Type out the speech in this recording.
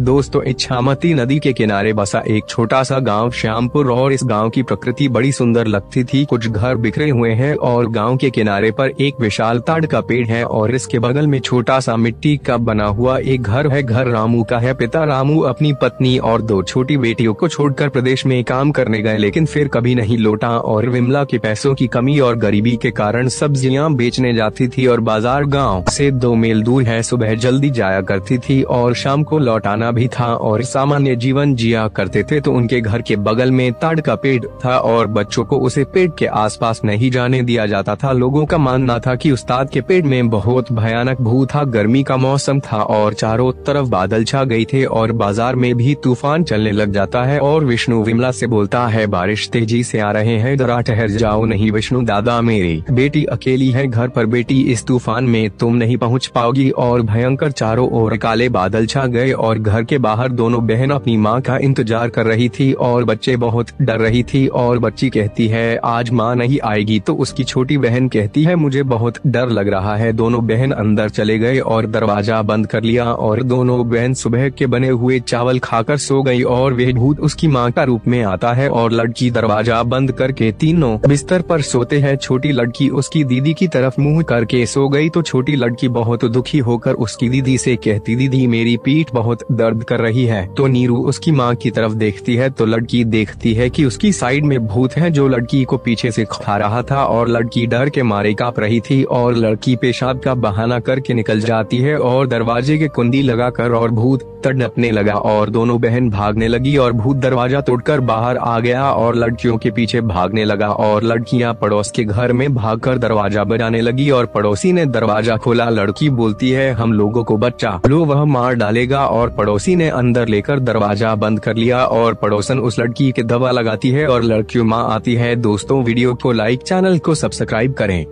दोस्तों इच्छामती नदी के किनारे बसा एक छोटा सा गांव श्यामपुर और इस गांव की प्रकृति बड़ी सुंदर लगती थी कुछ घर बिखरे हुए हैं और गांव के किनारे पर एक विशाल ताड़ का पेड़ है और इसके बगल में छोटा सा मिट्टी का बना हुआ एक घर है घर रामू का है पिता रामू अपनी पत्नी और दो छोटी बेटियों को छोड़कर प्रदेश में काम करने गए लेकिन फिर कभी नहीं लौटा और विमला के पैसों की कमी और गरीबी के कारण सब्जियाँ बेचने जाती थी और बाजार गाँव से दो मील दूर है सुबह जल्दी जाया करती थी और शाम को लौटाना खाना भी था और सामान्य जीवन जिया करते थे तो उनके घर के बगल में ताड़ का पेड़ था और बच्चों को उसे पेड़ के आसपास नहीं जाने दिया जाता था लोगों का मानना था कि उस्ताद के पेड़ में बहुत भयानक भू था गर्मी का मौसम था और चारों तरफ बादल छा गई थे और बाजार में भी तूफान चलने लग जाता है और विष्णु विमला से बोलता है बारिश तेजी से आ रहे हैं जरा ठहर जाओ नहीं विष्णु दादा मेरी बेटी अकेली है घर पर बेटी इस तूफान में तुम नहीं पहुँच पाओगी और भयंकर चारों ओर काले बादल छा गए और घर घर के बाहर दोनों बहन अपनी माँ का इंतजार कर रही थी और बच्चे बहुत डर रही थी और बच्ची कहती है आज माँ नहीं आएगी तो उसकी छोटी बहन कहती है मुझे बहुत डर लग रहा है दोनों बहन अंदर चले गए और दरवाजा बंद कर लिया और दोनों बहन सुबह के बने हुए चावल खाकर सो गई और वह भूत उसकी माँ का रूप में आता है और लड़की दरवाजा बंद करके तीनों बिस्तर पर सोते हैं छोटी लड़की उसकी दीदी की तरफ मुंह करके सो गई तो छोटी लड़की बहुत दुखी होकर उसकी दीदी से कहती दीदी मेरी पीठ बहुत दर्द दर्द कर रही है तो नीरू उसकी माँ की तरफ देखती है तो लड़की देखती है कि उसकी साइड में भूत है जो लड़की को पीछे से खा रहा था और लड़की डर के मारे काप रही थी और लड़की पेशाब का बहाना करके निकल जाती है और दरवाजे के कुंडी कर और भूत तड़पने लगा और दोनों बहन भागने लगी और भूत दरवाजा तोड़कर बाहर आ गया और लड़कियों के पीछे भागने लगा और लड़कियां पड़ोस के घर में भागकर दरवाजा बजाने लगी और पड़ोसी ने दरवाजा खोला लड़की बोलती है हम लोगों को बच्चा लो वह मार डालेगा और पड़ोस पड़ोसी ने अंदर लेकर दरवाजा बंद कर लिया और पड़ोसन उस लड़की के दवा लगाती है और लड़की माँ आती है दोस्तों वीडियो को लाइक चैनल को सब्सक्राइब करें